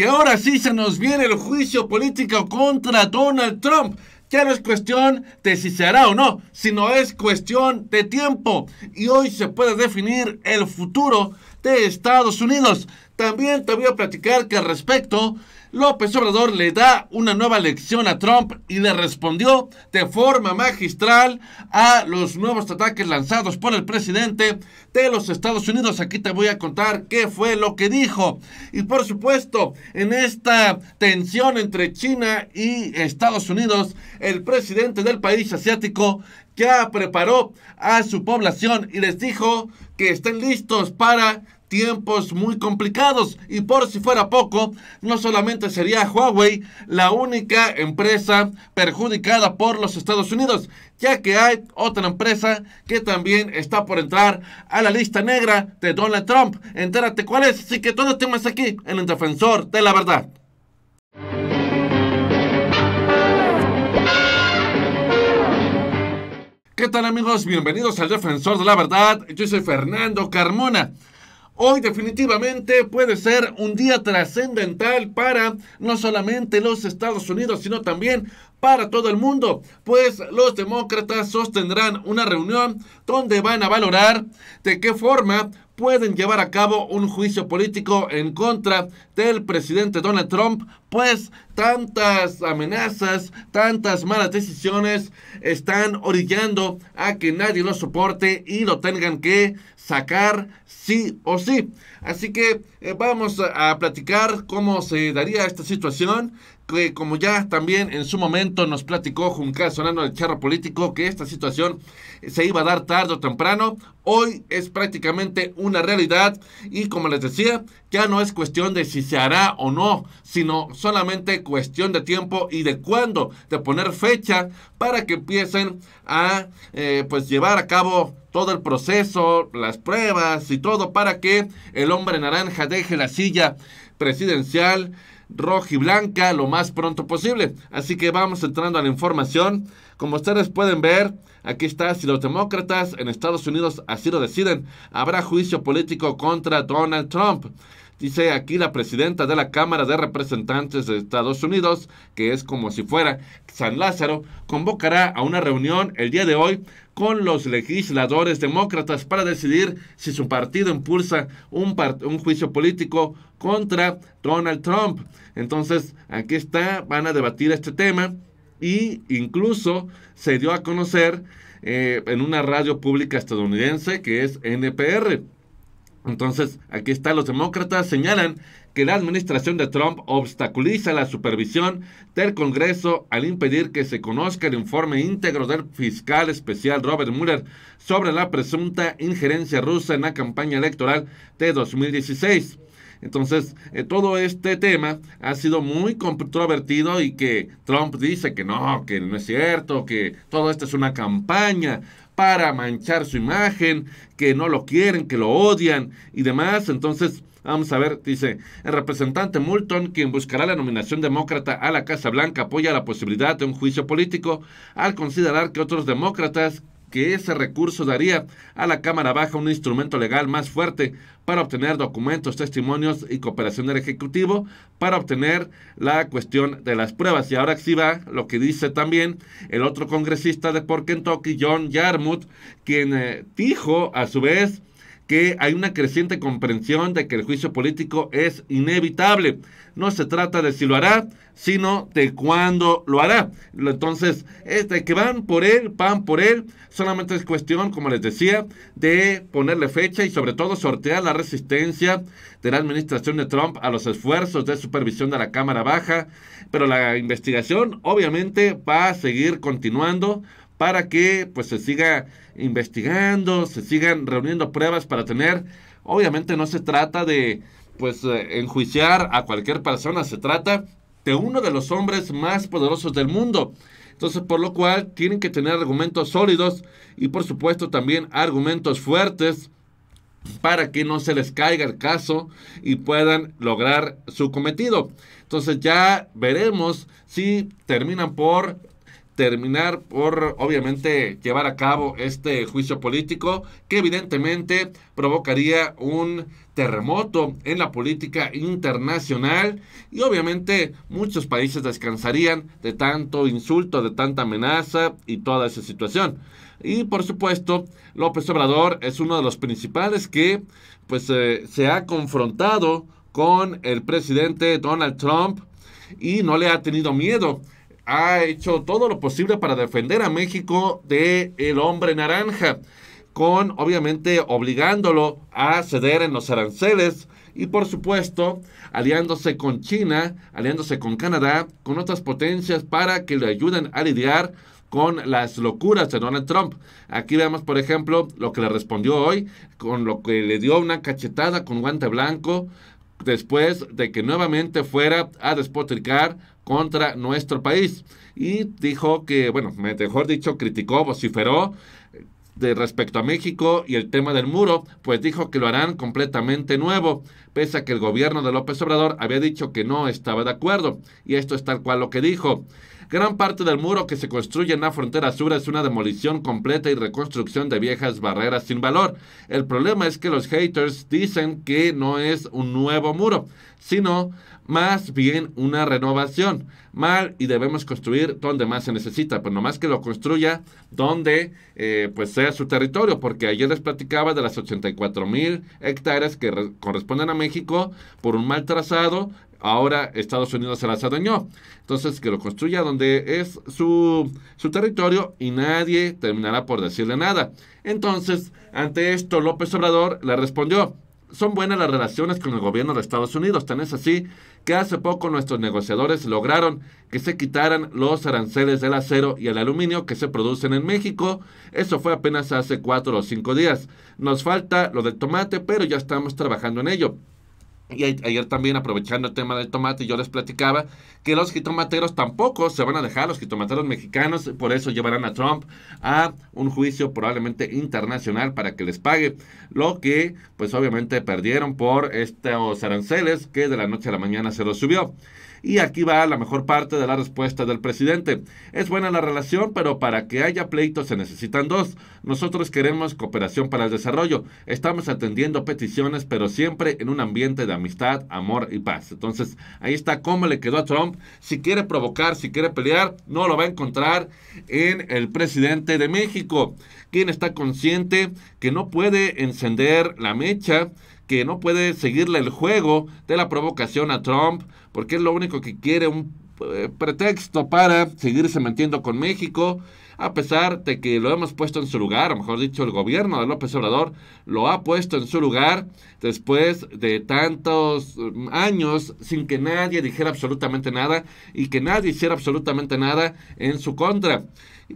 que ahora sí se nos viene el juicio político contra Donald Trump. Ya no es cuestión de si hará o no, sino es cuestión de tiempo. Y hoy se puede definir el futuro de Estados Unidos. También te voy a platicar que al respecto López Obrador le da una nueva lección a Trump y le respondió de forma magistral a los nuevos ataques lanzados por el presidente de los Estados Unidos. Aquí te voy a contar qué fue lo que dijo. Y por supuesto, en esta tensión entre China y Estados Unidos, el presidente del país asiático ya preparó a su población y les dijo que estén listos para tiempos muy complicados. Y por si fuera poco, no solamente sería Huawei la única empresa perjudicada por los Estados Unidos, ya que hay otra empresa que también está por entrar a la lista negra de Donald Trump. Entérate cuál es. Así que todo es aquí en el Defensor de la Verdad. ¿Qué tal amigos? Bienvenidos al Defensor de la Verdad. Yo soy Fernando Carmona. Hoy definitivamente puede ser un día trascendental para no solamente los Estados Unidos, sino también para todo el mundo, pues los demócratas sostendrán una reunión donde van a valorar de qué forma pueden llevar a cabo un juicio político en contra del presidente Donald Trump, pues tantas amenazas, tantas malas decisiones están orillando a que nadie lo soporte y lo tengan que sacar sí o sí. Así que eh, vamos a, platicar cómo se daría esta situación, que como ya también en su momento nos platicó Juncal sonando el charro político, que esta situación se iba a dar tarde o temprano. Hoy es prácticamente una realidad y como les decía, ya no es cuestión de si se hará o no, sino solamente cuestión de tiempo y de cuándo, de poner fecha para que empiecen a eh, pues llevar a cabo todo el proceso, las pruebas y todo para que el hombre naranja deje la silla presidencial roja y blanca lo más pronto posible. Así que vamos entrando a la información. Como ustedes pueden ver, aquí está, si los demócratas en Estados Unidos así lo deciden, habrá juicio político contra Donald Trump. Dice aquí la presidenta de la Cámara de Representantes de Estados Unidos, que es como si fuera San Lázaro, convocará a una reunión el día de hoy con los legisladores demócratas para decidir si su partido impulsa un, un juicio político contra Donald Trump. Entonces, aquí está, van a debatir este tema y incluso se dio a conocer eh, en una radio pública estadounidense que es NPR entonces, aquí están los demócratas, señalan que la administración de Trump obstaculiza la supervisión del Congreso al impedir que se conozca el informe íntegro del fiscal especial Robert Mueller sobre la presunta injerencia rusa en la campaña electoral de 2016. Entonces, eh, todo este tema ha sido muy controvertido y que Trump dice que no, que no es cierto, que todo esto es una campaña para manchar su imagen, que no lo quieren, que lo odian y demás. Entonces, Vamos a ver, dice, el representante Moulton, quien buscará la nominación demócrata a la Casa Blanca, apoya la posibilidad de un juicio político al considerar que otros demócratas que ese recurso daría a la Cámara Baja un instrumento legal más fuerte para obtener documentos, testimonios y cooperación del Ejecutivo para obtener la cuestión de las pruebas. Y ahora sí va lo que dice también el otro congresista de por Kentucky, John Yarmouth, quien eh, dijo a su vez que hay una creciente comprensión de que el juicio político es inevitable. No se trata de si lo hará, sino de cuándo lo hará. Entonces, este, que van por él, van por él, solamente es cuestión, como les decía, de ponerle fecha y sobre todo sortear la resistencia de la administración de Trump a los esfuerzos de supervisión de la Cámara Baja, pero la investigación obviamente va a seguir continuando para que pues se siga investigando, se sigan reuniendo pruebas para tener, obviamente no se trata de pues eh, enjuiciar a cualquier persona, se trata de uno de los hombres más poderosos del mundo. Entonces, por lo cual tienen que tener argumentos sólidos y por supuesto también argumentos fuertes para que no se les caiga el caso y puedan lograr su cometido. Entonces ya veremos si terminan por terminar por, obviamente, llevar a cabo este juicio político que evidentemente provocaría un terremoto en la política internacional y obviamente muchos países descansarían de tanto insulto, de tanta amenaza y toda esa situación. Y por supuesto, López Obrador es uno de los principales que pues eh, se ha confrontado con el presidente Donald Trump y no le ha tenido miedo ha hecho todo lo posible para defender a México de el hombre naranja, con obviamente obligándolo a ceder en los aranceles y por supuesto aliándose con China, aliándose con Canadá, con otras potencias para que le ayuden a lidiar con las locuras de Donald Trump. Aquí vemos, por ejemplo, lo que le respondió hoy, con lo que le dio una cachetada con guante blanco, después de que nuevamente fuera a despotricar contra nuestro país. Y dijo que, bueno, mejor dicho, criticó, vociferó eh, de respecto a México y el tema del muro, pues dijo que lo harán completamente nuevo, pese a que el gobierno de López Obrador había dicho que no estaba de acuerdo, y esto es tal cual lo que dijo. Gran parte del muro que se construye en la frontera sur es una demolición completa y reconstrucción de viejas barreras sin valor. El problema es que los haters dicen que no es un nuevo muro, sino más bien una renovación. Mal y debemos construir donde más se necesita, pero más que lo construya donde eh, pues sea su territorio, porque ayer les platicaba de las 84 mil hectáreas que corresponden a México por un mal trazado, ahora Estados Unidos se las adueñó. Entonces, que lo construya donde es su, territorio y nadie terminará por decirle nada. Entonces, ante esto, López Obrador le respondió. Son buenas las relaciones con el gobierno de Estados Unidos, tan es así que hace poco nuestros negociadores lograron que se quitaran los aranceles del acero y el aluminio que se producen en México. Eso fue apenas hace cuatro o cinco días. Nos falta lo del tomate, pero ya estamos trabajando en ello. Y ayer también, aprovechando el tema del tomate, yo les platicaba que los jitomateros tampoco se van a dejar, los jitomateros mexicanos, por eso llevarán a Trump a un juicio probablemente internacional para que les pague lo que, pues obviamente, perdieron por estos aranceles que de la noche a la mañana se los subió. Y aquí va la mejor parte de la respuesta del presidente. Es buena la relación, pero para que haya pleito se necesitan dos. Nosotros queremos cooperación para el desarrollo. Estamos atendiendo peticiones, pero siempre en un ambiente de amistad, amor y paz. Entonces, ahí está cómo le quedó a Trump. Si quiere provocar, si quiere pelear, no lo va a encontrar en el presidente de México, quien está consciente que no puede encender la mecha que no puede seguirle el juego de la provocación a Trump, porque es lo único que quiere un eh, pretexto para seguirse metiendo con México, a pesar de que lo hemos puesto en su lugar, o mejor dicho, el gobierno de López Obrador lo ha puesto en su lugar después de tantos mm, años sin que nadie dijera absolutamente nada y que nadie hiciera absolutamente nada en su contra.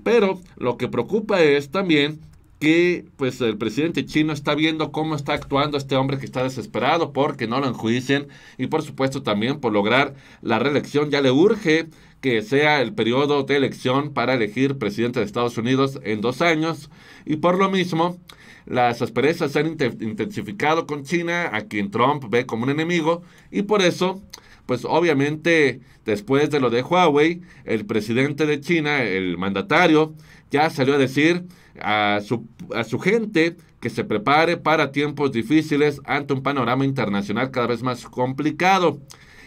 Pero lo que preocupa es también que pues el presidente chino está viendo cómo está actuando este hombre que está desesperado porque no lo enjuicien y por supuesto también por lograr la reelección ya le urge que sea el periodo de elección para elegir presidente de Estados Unidos en dos años y por lo mismo las asperezas se han intensificado con China a quien Trump ve como un enemigo y por eso pues obviamente después de lo de Huawei, el presidente de China, el mandatario, ya salió a decir a su, a su gente que se prepare para tiempos difíciles ante un panorama internacional cada vez más complicado.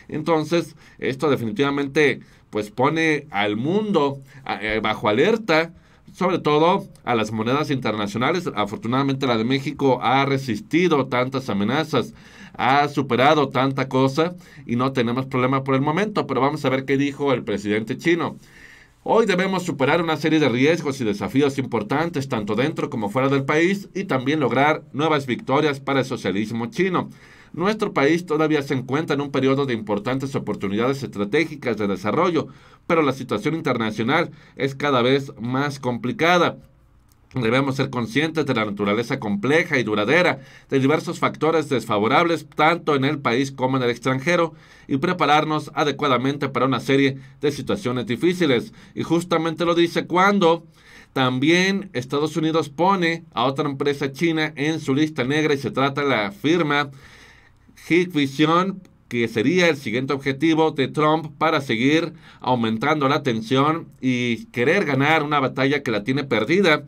Entonces, esto definitivamente pues pone al mundo eh, bajo alerta sobre todo a las monedas internacionales. Afortunadamente la de México ha resistido tantas amenazas, ha superado tanta cosa y no tenemos problema por el momento, pero vamos a ver qué dijo el presidente chino. Hoy debemos superar una serie de riesgos y desafíos importantes tanto dentro como fuera del país y también lograr nuevas victorias para el socialismo chino nuestro país todavía se encuentra en un periodo de importantes oportunidades estratégicas de desarrollo, pero la situación internacional es cada vez más complicada. Debemos ser conscientes de la naturaleza compleja y duradera de diversos factores desfavorables tanto en el país como en el extranjero y prepararnos adecuadamente para una serie de situaciones difíciles. Y justamente lo dice cuando también Estados Unidos pone a otra empresa china en su lista negra y se trata de la firma Hit Vision, que sería el siguiente objetivo de Trump para seguir aumentando la tensión y querer ganar una batalla que la tiene perdida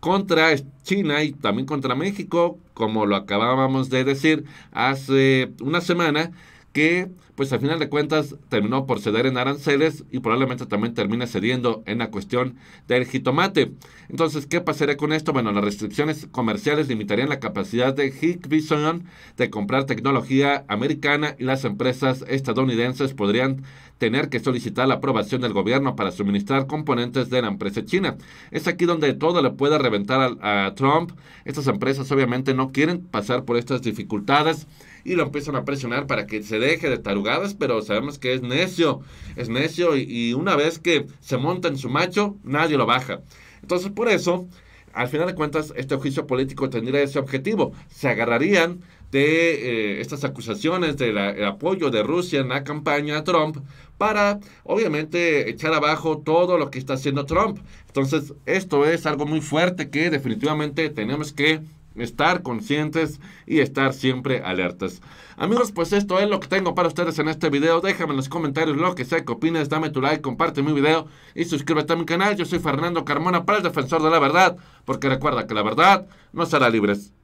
contra China y también contra México, como lo acabábamos de decir hace una semana que pues al final de cuentas terminó por ceder en aranceles y probablemente también termina cediendo en la cuestión del jitomate. Entonces, ¿qué pasaría con esto? Bueno, las restricciones comerciales limitarían la capacidad de Hikvision de comprar tecnología americana y las empresas estadounidenses podrían tener que solicitar la aprobación del gobierno para suministrar componentes de la empresa china. Es aquí donde todo le puede reventar a, Trump. Estas empresas obviamente no quieren pasar por estas dificultades y lo empiezan a presionar para que se deje de tarugadas, pero sabemos que es necio, es necio y, una vez que se monta en su macho, nadie lo baja. Entonces por eso al final de cuentas, este juicio político tendría ese objetivo. Se agarrarían de eh, estas acusaciones del apoyo de Rusia en la campaña Trump para, obviamente, echar abajo todo lo que está haciendo Trump. Entonces, esto es algo muy fuerte que definitivamente tenemos que estar conscientes y estar siempre alertas. Amigos, pues esto es lo que tengo para ustedes en este video. Déjame en los comentarios lo que sé, que opinas, dame tu like, comparte mi video y suscríbete a mi canal. Yo soy Fernando Carmona para el Defensor de la Verdad, porque recuerda que la verdad no será libre.